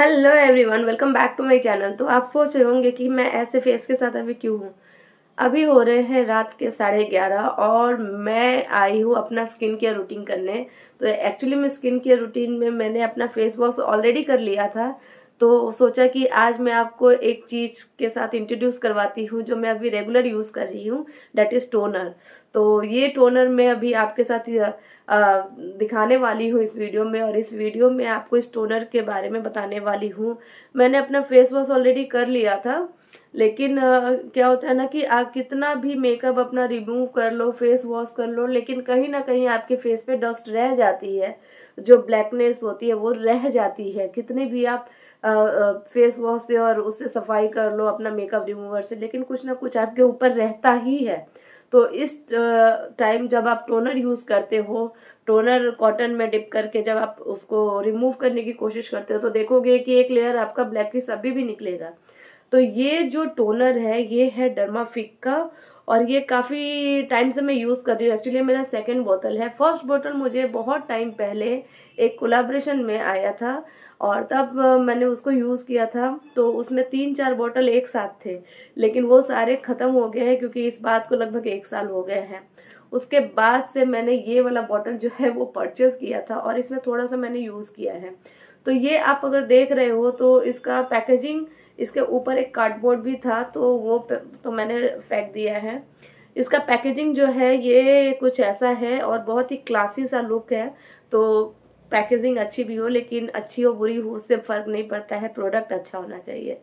hello everyone welcome back to my channel तो आप सोच रहे होंगे कि मैं ऐसे फेस के साथ अभी क्यों हूँ अभी हो रहे हैं रात के साढ़े ग्यारह और मैं आई हूँ अपना स्किन केयर रूटीन करने तो एक्चुअली मैं स्किन केयर रूटीन में मैंने अपना फेस वॉश ऑलरेडी कर लिया था तो सोचा कि आज मैं आपको एक चीज़ के साथ इंट्रोड्यूस करवाती हूँ जो मैं अभी रेगुलर यूज़ कर रही हूँ डेट इज़ टोनर तो ये टोनर मैं अभी आपके साथ दिखाने वाली हूँ इस वीडियो में और इस वीडियो में आपको इस टोनर के बारे में बताने वाली हूँ मैंने अपना फेस वॉश ऑलरेडी कर लिया था लेकिन आ, क्या होता है ना कि आप कितना भी मेकअप अपना रिमूव कर लो फेस वॉश कर लो लेकिन कहीं ना कहीं आपके फेस पे डस्ट रह जाती है जो ब्लैकनेस होती है वो रह जाती है कितने भी आप आ, आ, फेस वॉश से और उससे सफाई कर लो अपना मेकअप रिमूवर से लेकिन कुछ ना कुछ आपके ऊपर रहता ही है तो इस टाइम जब आप टोनर यूज करते हो टोनर कॉटन में डिप करके जब आप उसको रिमूव करने की कोशिश करते हो तो देखोगे कि एक लेयर आपका फिस अभी भी निकलेगा तो ये जो टोनर है ये है डर्माफिक का और ये काफ़ी टाइम से मैं यूज़ कर रही हूँ एक्चुअली मेरा सेकेंड बोतल है फर्स्ट बोतल मुझे बहुत टाइम पहले एक कोलाब्रेशन में आया था और तब मैंने उसको यूज़ किया था तो उसमें तीन चार बोतल एक साथ थे लेकिन वो सारे ख़त्म हो गए हैं क्योंकि इस बात को लगभग एक साल हो गए हैं उसके बाद से मैंने ये वाला बॉटल जो है वो परचेज़ किया था और इसमें थोड़ा सा मैंने यूज़ किया है तो ये आप अगर देख रहे हो तो इसका पैकेजिंग इसके ऊपर एक कार्डबोर्ड भी था तो वो तो मैंने फेंक दिया है इसका पैकेजिंग जो है ये कुछ ऐसा है और बहुत ही क्लासी सा लुक है तो पैकेजिंग अच्छी भी हो लेकिन अच्छी हो बुरी हो उससे फ़र्क नहीं पड़ता है प्रोडक्ट अच्छा होना चाहिए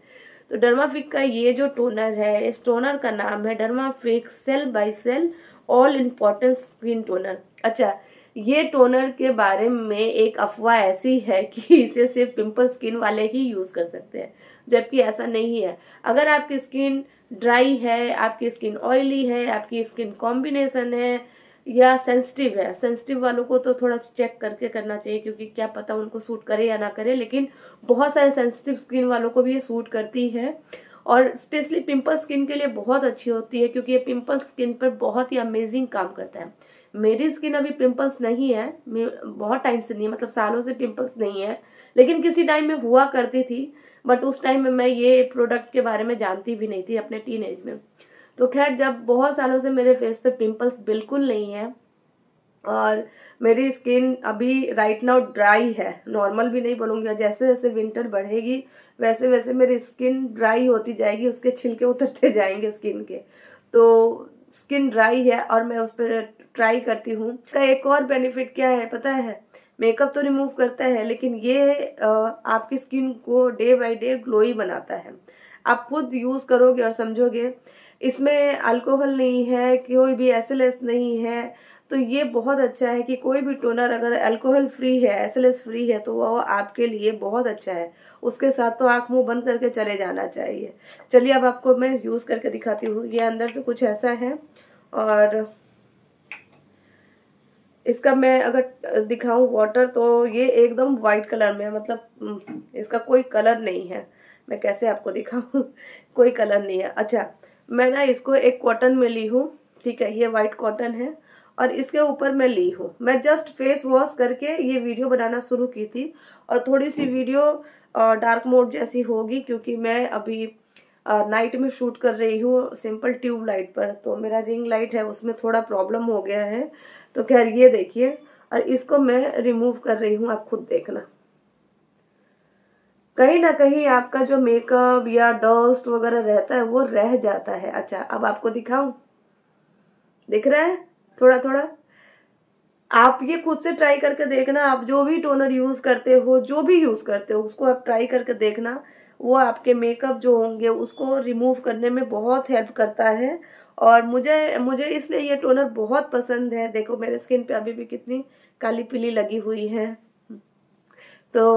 तो डर्माफिक का ये जो टोनर है इस टोनर का नाम है Dermafique cell by cell all important skin toner अच्छा ये टोनर के बारे में एक अफवाह ऐसी है कि इसे सिर्फ पिंपल स्किन वाले ही यूज़ कर सकते हैं जबकि ऐसा नहीं है अगर आपकी स्किन ड्राई है आपकी स्किन ऑयली है आपकी स्किन कॉम्बिनेशन है या सेंसिटिव है सेंसिटिव वालों को तो थोड़ा चेक करके करना चाहिए क्योंकि क्या पता उनको सूट करे या ना करे लेकिन बहुत सारे सेंसिटिव स्किन वालों को भी ये सूट करती है और स्पेशली पिंपल स्किन के लिए बहुत अच्छी होती है क्योंकि ये पिंपल स्किन पर बहुत ही अमेजिंग काम करता है मेरी स्किन अभी पिंपल्स नहीं है बहुत टाइम से नहीं है मतलब सालों से पिंपल्स नहीं है लेकिन किसी टाइम में हुआ करती थी बट उस टाइम में मैं ये प्रोडक्ट के बारे में जानती भी नहीं थी अपने टीन एज में तो खैर जब बहुत सालों से मेरे फेस पे पिंपल्स बिल्कुल नहीं है और मेरी स्किन अभी राइट नाउ ड्राई है नॉर्मल भी नहीं बोलूँगी और जैसे जैसे विंटर बढ़ेगी वैसे वैसे मेरी स्किन ड्राई होती जाएगी उसके छिलके उतरते जाएंगे स्किन के तो स्किन ड्राई है और मैं उस पर ट्राई करती हूँ का एक और बेनिफिट क्या है पता है मेकअप तो रिमूव करता है लेकिन ये आपकी स्किन को डे बाय डे ग्लोई बनाता है आप खुद यूज़ करोगे और समझोगे इसमें अल्कोहल नहीं है कोई भी एस नहीं है तो ये बहुत अच्छा है कि कोई भी टोनर अगर अल्कोहल फ्री है एस फ्री है तो वह आपके लिए बहुत अच्छा है उसके साथ तो आंख मुंह बंद करके चले जाना चाहिए चलिए अब आपको मैं यूज़ करके दिखाती हूँ ये अंदर से कुछ ऐसा है और इसका मैं अगर दिखाऊं वाटर तो ये एकदम वाइट कलर में मतलब हम्म, इसका कोई कलर नहीं है मैं कैसे आपको दिखाऊं कोई कलर नहीं है अच्छा मैं ना इसको एक कॉटन में ली हूँ ठीक है ये वाइट कॉटन है और इसके ऊपर मैं ली हूँ मैं जस्ट फेस वॉश करके ये वीडियो बनाना शुरू की थी और थोड़ी सी वीडियो डार्क मोड जैसी होगी क्योंकि मैं अभी नाइट में शूट कर रही हूँ सिंपल ट्यूब लाइट पर तो मेरा रिंग लाइट है उसमें थोड़ा प्रॉब्लम हो गया है तो खैर ये देखिए और इसको मैं रिमूव कर रही हूँ आप खुद देखना कहीं ना कहीं आपका जो मेकअप या डस्ट वगैरह रहता है वो रह जाता है अच्छा अब आपको दिखाऊं दिख रहा है थोड़ा थोड़ा आप ये खुद से ट्राई करके देखना आप जो भी टोनर यूज करते हो जो भी यूज करते हो उसको आप ट्राई करके देखना वो आपके मेकअप जो होंगे उसको रिमूव करने में बहुत हेल्प करता है और मुझे मुझे इसलिए ये टोनर बहुत पसंद है देखो मेरे स्किन पे अभी भी कितनी काली पीली लगी हुई है तो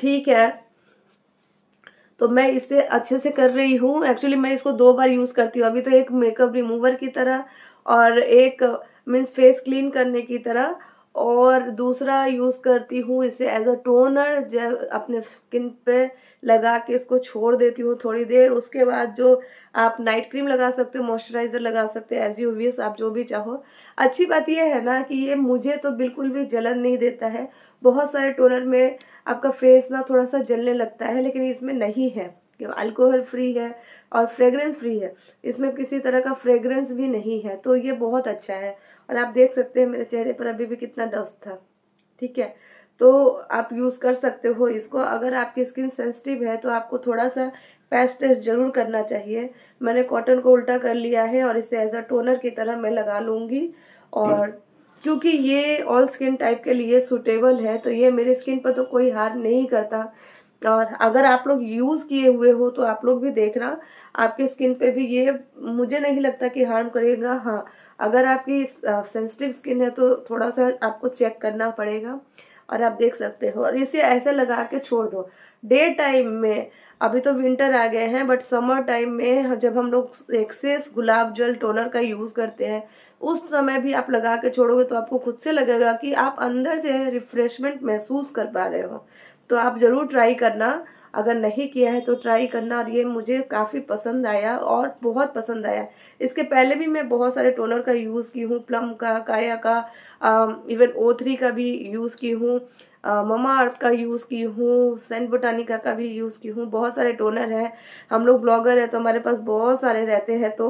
ठीक है तो मैं इसे अच्छे से कर रही हूँ एक्चुअली मैं इसको दो बार यूज़ करती हूँ अभी तो एक मेकअप रिमूवर की तरह और एक मीन्स फेस क्लीन करने की तरह और दूसरा यूज़ करती हूँ इसे एज अ टोनर जब अपने स्किन पे लगा के इसको छोड़ देती हूँ थोड़ी देर उसके बाद जो आप नाइट क्रीम लगा सकते हो मॉइस्चराइज़र लगा सकते हो एज यू विस आप जो भी चाहो अच्छी बात यह है ना कि ये मुझे तो बिल्कुल भी जलन नहीं देता है बहुत सारे टोनर में आपका फेस ना थोड़ा सा जलने लगता है लेकिन इसमें नहीं है कि अल्कोहल फ्री है और फ्रेगरेंस फ्री है इसमें किसी तरह का फ्रेगरेंस भी नहीं है तो ये बहुत अच्छा है और आप देख सकते हैं मेरे चेहरे पर अभी भी कितना डस्ट था ठीक है तो आप यूज़ कर सकते हो इसको अगर आपकी स्किन सेंसिटिव है तो आपको थोड़ा सा पैस टेस्ट जरूर करना चाहिए मैंने कॉटन को उल्टा कर लिया है और इसे एज अ टोनर की तरह मैं लगा लूँगी और क्योंकि ये ऑल स्किन टाइप के लिए सूटेबल है तो ये मेरी स्किन पर तो कोई हार नहीं करता और अगर आप लोग यूज किए हुए हो तो आप लोग भी देखना आपके स्किन पे भी ये मुझे नहीं लगता कि हार्म करेगा हाँ अगर आपकी सेंसिटिव स्किन है तो थोड़ा सा आपको चेक करना पड़ेगा और आप देख सकते हो और इसे ऐसे लगा के छोड़ दो डे टाइम में अभी तो विंटर आ गए हैं बट समर टाइम में जब हम लोग एक्सेस गुलाब जल टोनर का यूज़ करते हैं उस समय भी आप लगा के छोड़ोगे तो आपको खुद से लगेगा कि आप अंदर से रिफ्रेशमेंट महसूस कर पा रहे हो तो आप ज़रूर ट्राई करना अगर नहीं किया है तो ट्राई करना और ये मुझे काफ़ी पसंद आया और बहुत पसंद आया इसके पहले भी मैं बहुत सारे टोनर का यूज़ की हूँ प्लम का काया का आ, इवन ओ थ्री का भी यूज़ की हूँ ममा uh, अर्थ का यूज़ की हूँ सेंट बोटानिका का भी यूज़ की हूँ बहुत सारे टोनर हैं हम लोग ब्लॉगर हैं तो हमारे पास बहुत सारे रहते हैं तो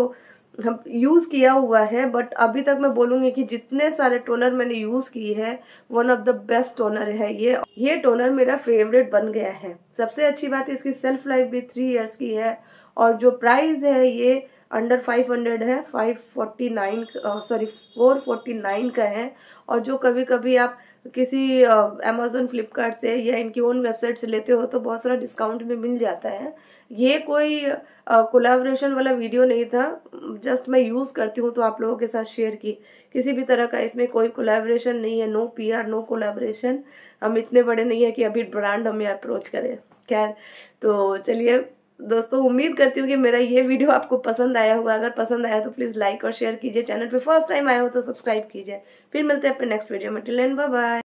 यूज़ किया हुआ है बट अभी तक मैं बोलूँगी कि जितने सारे टोनर मैंने यूज़ की है one of the best toner है ये ये टोनर मेरा फेवरेट बन गया है सबसे अच्छी बात इसकी सेल्फ लाइफ भी थ्री इयर्स की है और जो प्राइस है ये अंडर 500 है 549 सॉरी 449 का है और जो कभी कभी आप किसी अमेजोन uh, फ्लिपकार्ट से या इनकी ओन वेबसाइट से लेते हो तो बहुत सारा डिस्काउंट भी मिल जाता है ये कोई कोलाब्रेशन uh, वाला वीडियो नहीं था जस्ट मैं यूज़ करती हूँ तो आप लोगों के साथ शेयर की किसी भी तरह का इसमें कोई कोलाब्रेशन नहीं है नो पी नो कोलाब्रेशन हम इतने बड़े नहीं है कि अभी ब्रांड हमें अप्रोच करें खैर तो चलिए दोस्तों उम्मीद करती हूँ कि मेरा ये वीडियो आपको पसंद आया होगा अगर पसंद आया तो प्लीज़ लाइक और शेयर कीजिए चैनल पे फर्स्ट टाइम आया हो तो सब्सक्राइब कीजिए फिर मिलते हैं अपने नेक्स्ट वीडियो में टिल बाय